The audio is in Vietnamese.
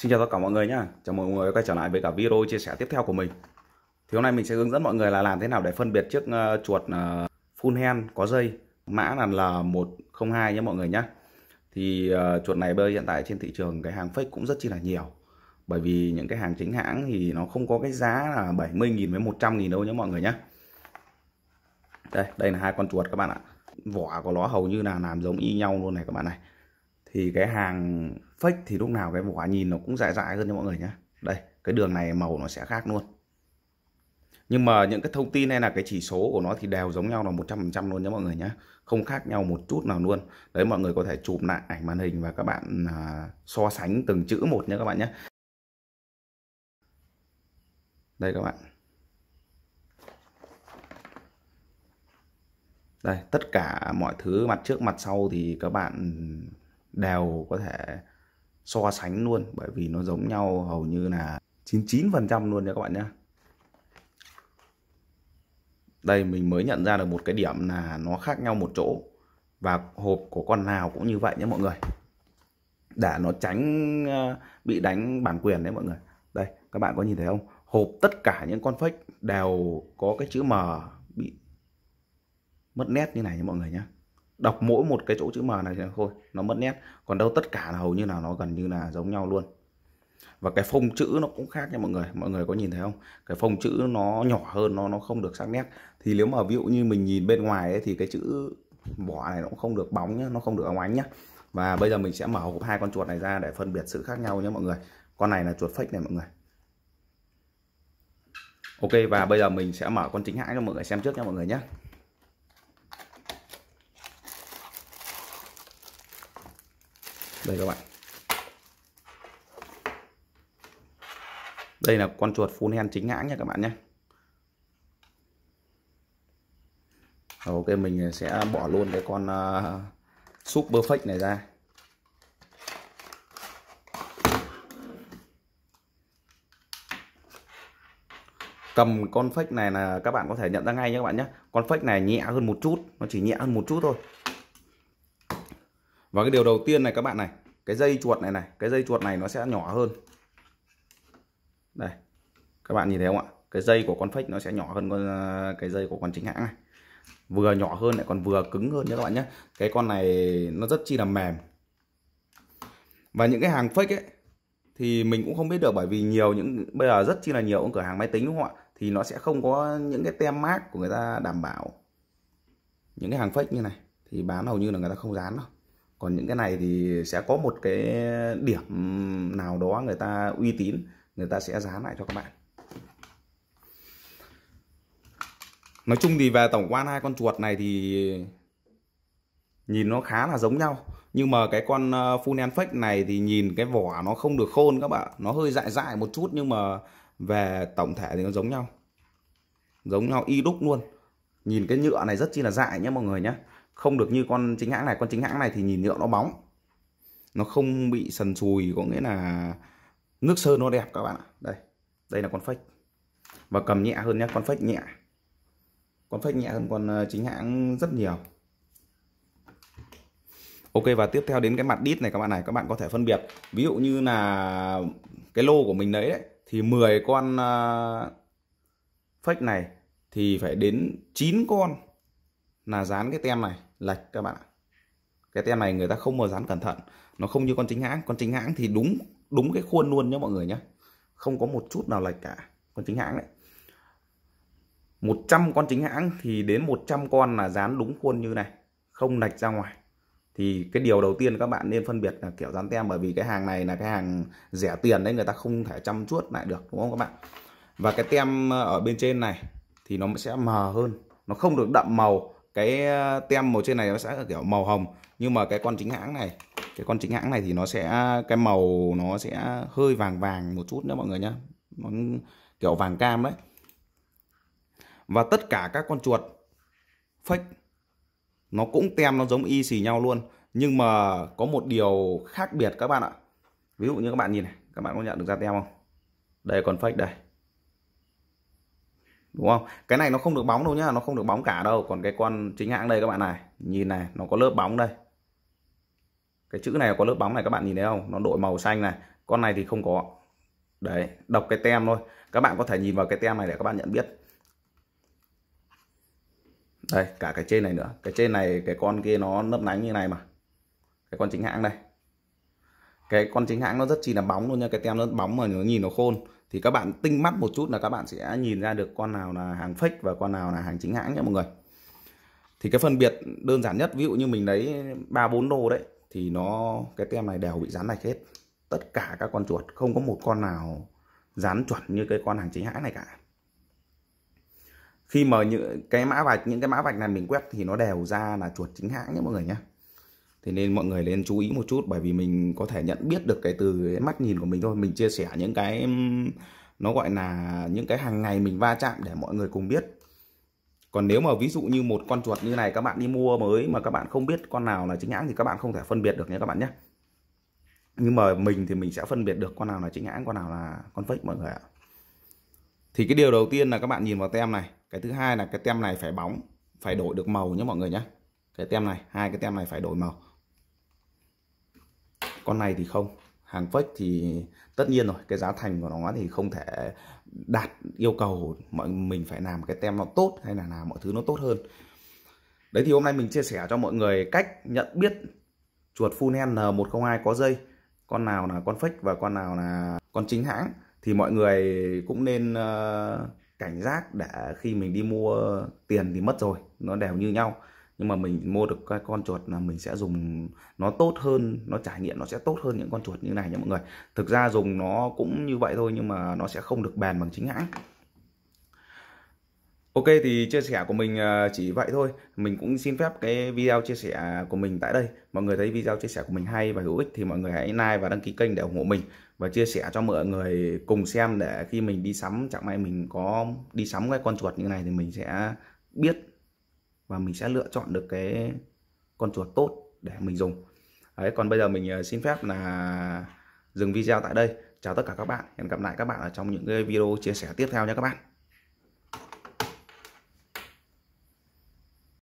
Xin chào tất cả mọi người nhé Chào mừng mọi người quay trở lại với cả video chia sẻ tiếp theo của mình Thì hôm nay mình sẽ hướng dẫn mọi người là làm thế nào để phân biệt chiếc ờ, chuột ờ, full hand có dây Mã là L102 nhé mọi người nhé Thì ờ, chuột này bây hiện tại trên thị trường cái hàng fake cũng rất chi là nhiều Bởi vì những cái hàng chính hãng thì nó không có cái giá là 70.000 với 100.000 đâu nhé mọi người nhé Đây, đây là hai con chuột các bạn ạ Vỏ của nó hầu như là làm giống y nhau luôn này các bạn này thì cái hàng fake thì lúc nào cái vỏ nhìn nó cũng dài dài hơn cho mọi người nhé đây cái đường này màu nó sẽ khác luôn nhưng mà những cái thông tin hay là cái chỉ số của nó thì đều giống nhau là 100% luôn nhé mọi người nhé không khác nhau một chút nào luôn đấy mọi người có thể chụp lại ảnh màn hình và các bạn à, so sánh từng chữ một nhé các bạn nhé đây các bạn đây tất cả mọi thứ mặt trước mặt sau thì các bạn đều có thể so sánh luôn bởi vì nó giống nhau hầu như là 99% luôn nha các bạn nhé đây mình mới nhận ra được một cái điểm là nó khác nhau một chỗ và hộp của con nào cũng như vậy nhé mọi người để nó tránh ờ, bị đánh bản quyền đấy mọi người đây các bạn có nhìn thấy không hộp tất cả những con fake đều có cái chữ M bị mất nét như này nhé mọi người nhé đọc mỗi một cái chỗ chữ M này thôi nó mất nét còn đâu tất cả là hầu như là nó gần như là giống nhau luôn và cái phông chữ nó cũng khác nha mọi người mọi người có nhìn thấy không cái phông chữ nó nhỏ hơn nó nó không được sắc nét thì nếu mà ví dụ như mình nhìn bên ngoài ấy, thì cái chữ vỏ này nó cũng không được bóng nhá nó không được óng ánh nhá và bây giờ mình sẽ mở hộp hai con chuột này ra để phân biệt sự khác nhau nhé mọi người con này là chuột fake này mọi người ok và bây giờ mình sẽ mở con chính hãng cho mọi người xem trước nha mọi người nhé đây các bạn đây là con chuột full hen chính hãng nha các bạn nhé ờ, ok mình sẽ bỏ luôn cái con uh, super fake này ra cầm con fake này là các bạn có thể nhận ra ngay nhé các bạn nhé con fake này nhẹ hơn một chút nó chỉ nhẹ hơn một chút thôi và cái điều đầu tiên này các bạn này cái dây chuột này này cái dây chuột này nó sẽ nhỏ hơn đây các bạn nhìn thấy không ạ cái dây của con fake nó sẽ nhỏ hơn con à, cái dây của con chính hãng này vừa nhỏ hơn lại còn vừa cứng hơn nhé các bạn nhé cái con này nó rất chi là mềm và những cái hàng fake ấy thì mình cũng không biết được bởi vì nhiều những bây giờ rất chi là nhiều cửa hàng máy tính đúng không ạ thì nó sẽ không có những cái tem mát của người ta đảm bảo những cái hàng fake như này thì bán hầu như là người ta không dán đâu còn những cái này thì sẽ có một cái điểm nào đó người ta uy tín người ta sẽ dán lại cho các bạn nói chung thì về tổng quan hai con chuột này thì nhìn nó khá là giống nhau nhưng mà cái con ờ, full fake này thì nhìn cái vỏ nó không được khôn các bạn nó hơi dại dại một chút nhưng mà về tổng thể thì nó giống nhau giống nhau y đúc luôn nhìn cái nhựa này rất chi là dại nhé mọi người nhé không được như con chính hãng này con chính hãng này thì nhìn nhựa nó bóng nó không bị sần sùi có nghĩa là nước sơn nó đẹp các bạn ạ đây đây là con fake và cầm nhẹ hơn nhé con fake nhẹ con fake nhẹ hơn con ờ, chính hãng rất nhiều Ok và tiếp theo đến cái mặt đít này các bạn này các bạn có thể phân biệt ví dụ như là cái lô của mình đấy, đấy thì 10 con uh, fake này thì phải đến 9 con là dán cái tem này lệch các bạn ạ cái tem này người ta không mà dán cẩn thận nó không như con chính hãng con chính hãng thì đúng đúng cái khuôn luôn nhé mọi người nhé không có một chút nào lệch cả con chính hãng đấy 100 con chính hãng thì đến 100 con là dán đúng khuôn như này không lệch ra ngoài thì cái điều đầu tiên các bạn nên phân biệt là kiểu dán tem bởi vì cái hàng này là cái hàng rẻ tiền đấy người ta không thể chăm chuốt lại được đúng không các bạn và cái tem ở bên trên này thì nó sẽ mờ hơn nó không được đậm màu cái ờ, tem màu trên này nó sẽ kiểu màu hồng nhưng mà cái con chính hãng này cái con chính hãng này thì nó sẽ cái màu nó sẽ hơi vàng vàng một chút nữa mọi người nhá nó kiểu vàng cam đấy và tất cả các con chuột fake nó cũng tem nó giống y xì nhau luôn nhưng mà có một điều khác biệt các bạn ạ ví dụ như các bạn nhìn này các bạn có nhận được ra tem không đây còn fake đây đúng không cái này nó không được bóng đâu nhá nó không được bóng cả đâu còn cái con chính hãng đây các bạn này nhìn này nó có lớp bóng đây cái chữ này có lớp bóng này các bạn nhìn thấy không nó đổi màu xanh này con này thì không có đấy đọc cái tem thôi các bạn có thể nhìn vào cái tem này để các bạn nhận biết đây cả cái trên này nữa cái trên này cái con kia nó nấp lánh như này mà cái con chính hãng đây cái con chính hãng nó rất chi là bóng luôn nha cái tem nó bóng mà nó nhìn nó khôn thì các bạn tinh mắt một chút là các bạn sẽ nhìn ra được con nào là hàng fake và con nào là hàng chính hãng nhé mọi người thì cái phân biệt đơn giản nhất ví dụ như mình lấy ba bốn đô đấy thì nó cái tem này đều bị dán này hết tất cả các con chuột không có một con nào dán chuẩn như cái con hàng chính hãng này cả khi mà những cái mã vạch những cái mã vạch này mình quét thì nó đều ra là chuột chính hãng nhé mọi người nhé thì nên mọi người nên chú ý một chút bởi vì mình có thể nhận biết được cái từ mắt nhìn của mình thôi. Mình chia sẻ những cái nó gọi là những cái hàng ngày mình va chạm để mọi người cùng biết. Còn nếu mà ví dụ như một con chuột như này các bạn đi mua mới mà các bạn không biết con nào là chính hãng thì các bạn không thể phân biệt được nhé các bạn nhé. Nhưng mà mình thì mình sẽ phân biệt được con nào là chính hãng, con nào là con fake mọi người ạ. Thì cái điều đầu tiên là các bạn nhìn vào tem này. Cái thứ hai là cái tem này phải bóng, phải đổi được màu nhé mọi người nhé. Cái tem này, hai cái tem này phải đổi màu con này thì không hàng fake thì tất nhiên rồi cái giá thành của nó thì không thể đạt yêu cầu mọi mình phải làm cái tem nó tốt hay là làm mọi thứ nó tốt hơn đấy thì hôm nay mình chia sẻ cho mọi người cách nhận biết chuột full hand N102 có dây con nào là con fake và con nào là con chính hãng thì mọi người cũng nên ờ, cảnh giác để khi mình đi mua tiền thì mất rồi nó đều như nhau nhưng mà mình mua được cái con chuột là mình sẽ dùng nó tốt hơn nó trải nghiệm nó sẽ tốt hơn những con chuột như này nha mọi người thực ra dùng nó cũng như vậy thôi nhưng mà nó sẽ không được bền bằng chính hãng Ok thì chia sẻ của mình à, chỉ vậy thôi Mình cũng xin phép cái video chia sẻ của mình tại đây Mọi người thấy video chia sẻ của mình hay và hữu ích Thì mọi người hãy like và đăng ký kênh để ủng hộ mình Và chia sẻ cho mọi người cùng xem Để khi mình đi sắm chẳng may mình có đi sắm cái con chuột như này Thì mình sẽ biết và mình sẽ lựa chọn được cái con chuột tốt để mình dùng đấy còn bây giờ mình ờ, xin phép là dừng video tại đây chào tất cả các bạn hẹn gặp lại các bạn ở trong những cái video chia sẻ tiếp theo nha các bạn